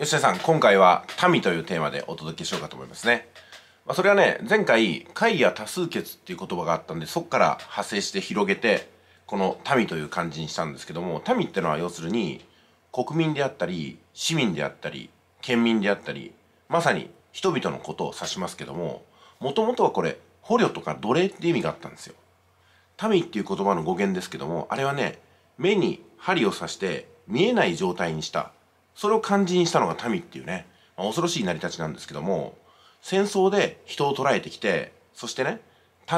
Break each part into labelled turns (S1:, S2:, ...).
S1: 吉田さん、今回は民というテーマでお届けしようかと思いますね。まあ、それはね、前回、会や多数決っていう言葉があったんで、そこから派生して広げて、この民という漢字にしたんですけども、民ってのは要するに、国民であったり、市民であったり、県民であったり、まさに人々のことを指しますけども、もともとはこれ、捕虜とか奴隷って意味があったんですよ。民っていう言葉の語源ですけども、あれはね、目に針を刺して見えない状態にしたそれを肝心にしたのが民っていうね、まあ、恐ろしい成り立ちなんですけども戦争で人を捕らえてきてそしてね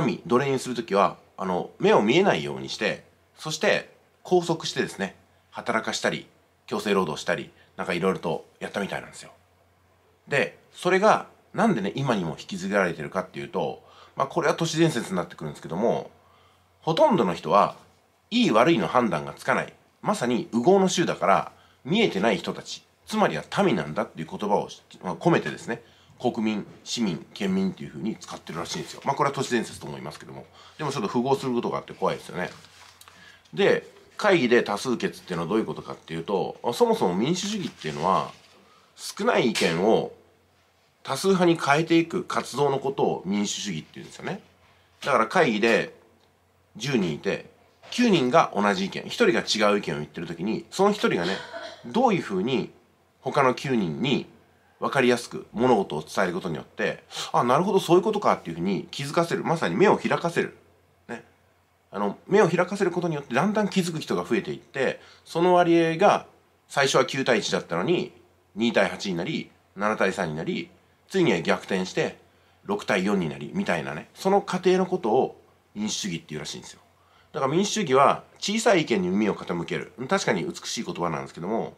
S1: 民奴隷にする時はあの目を見えないようにしてそして拘束してですね働かしたり強制労働したりなんかいろいろとやったみたいなんですよ。でそれがなんでね今にも引き継がれてるかっていうと、まあ、これは都市伝説になってくるんですけどもほとんどの人はいい悪いの判断がつかないまさに右往の衆だから見えてない人たちつまりは民なんだっていう言葉を込めてですね国民市民県民っていうふうに使ってるらしいんですよまあこれは都市伝説と思いますけどもでもちょっと符合することがあって怖いですよねで会議で多数決っていうのはどういうことかっていうとそもそも民主主義っていうのは少ない意見を多数派に変えていく活動のことを民主主義っていうんですよねだから会議で10人いて9人が同じ意見1人が違う意見を言ってる時にその1人がねどういうふうに他の9人に分かりやすく物事を伝えることによってあなるほどそういうことかっていうふうに気づかせるまさに目を開かせる、ね、あの目を開かせることによってだんだん気づく人が増えていってその割合が最初は9対1だったのに2対8になり7対3になりついには逆転して6対4になりみたいなねその過程のことを民主主義っていうらしいんですよ。だから民主主義は小さい意見に耳を傾ける確かに美しい言葉なんですけども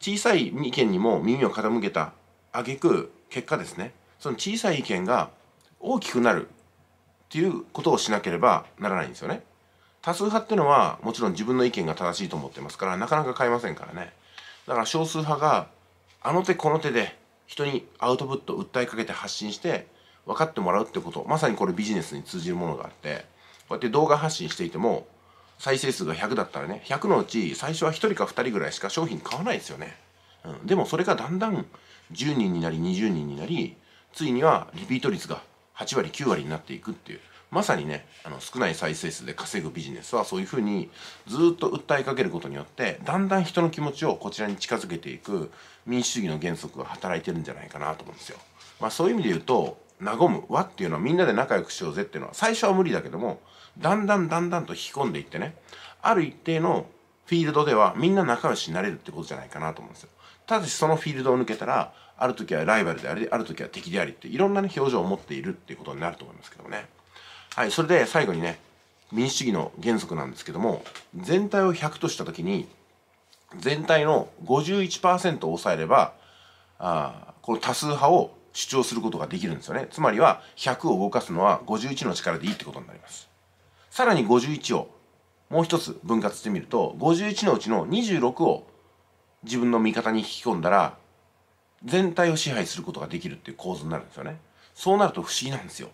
S1: 小さい意見にも耳を傾けた挙句結果ですねその小さい意見が大きくなるっていうことをしなければならないんですよね多数派っていうのはもちろん自分の意見が正しいと思ってますからなかなか変えませんからねだから少数派があの手この手で人にアウトプット訴えかけて発信して分かってもらうってことまさにこれビジネスに通じるものがあってこうやって動画発信していても再生数が100だったらね100のうち最初は1人か2人ぐらいしか商品買わないですよね、うん、でもそれがだんだん10人になり20人になりついにはリピート率が8割9割になっていくっていうまさにねあの少ない再生数で稼ぐビジネスはそういうふうにずっと訴えかけることによってだんだん人の気持ちをこちらに近づけていく民主主義の原則が働いてるんじゃないかなと思うんですよ。まあ、そういう意味で言うと和む和っていうのはみんなで仲良くしようぜっていうのは最初は無理だけどもだんだんだんだんと引き込んでいってねある一定のフィールドではみんな仲良しになれるってことじゃないかなと思うんですよただしそのフィールドを抜けたらある時はライバルでありある時は敵でありっていろんなね表情を持っているっていうことになると思いますけどもねはいそれで最後にね民主主義の原則なんですけども全体を100とした時に全体の51%を抑えればあこの多数派を主張することができるんですよねつまりは100を動かすのは51の力でいいってことになりますさらに51をもう一つ分割してみると51のうちの26を自分の味方に引き込んだら全体を支配することができるっていう構図になるんですよねそうなると不思議なんですよ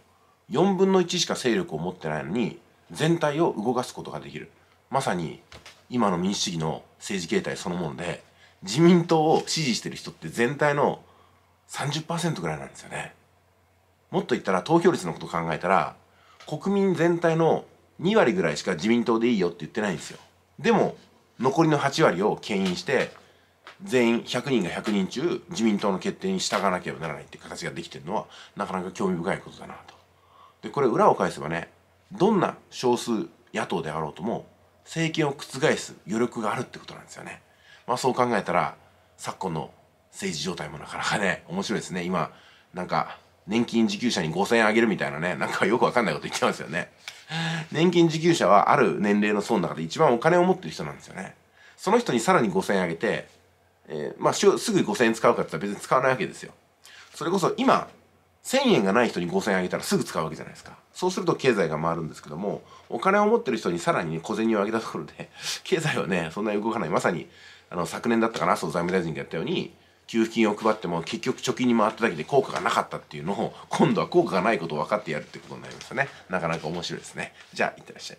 S1: 4分の1しか勢力を持ってないのに全体を動かすことができるまさに今の民主主義の政治形態そのもので自民党を支持してる人って全体の30%ぐらいなんですよねもっと言ったら投票率のこと考えたら国民全体の2割ぐらいしか自民党でいいよって言ってないんですよでも残りの8割を牽引して全員100人が100人中自民党の決定に従わなければならないって形ができてるのはなかなか興味深いことだなと。でこれ裏を返せばねどんな少数野党であろうとも政権を覆す余力があるってことなんですよね。まあ、そう考えたら昨今の政治状態もなかなかね、面白いですね。今、なんか、年金受給者に5000円あげるみたいなね、なんかよくわかんないこと言ってますよね。年金受給者はある年齢の層の中で一番お金を持ってる人なんですよね。その人にさらに5000円あげて、えー、まあ、すぐ5000円使うかって言ったら別に使わないわけですよ。それこそ今、1000円がない人に5000円あげたらすぐ使うわけじゃないですか。そうすると経済が回るんですけども、お金を持ってる人にさらに、ね、小銭をあげたところで、経済はね、そんなに動かない。まさに、あの、昨年だったかな、総財務大臣がやったように、給付金を配っても結局貯金に回っただけで効果がなかったっていうのを今度は効果がないことを分かってやるってことになりますたねなかなか面白いですねじゃあいってらっしゃい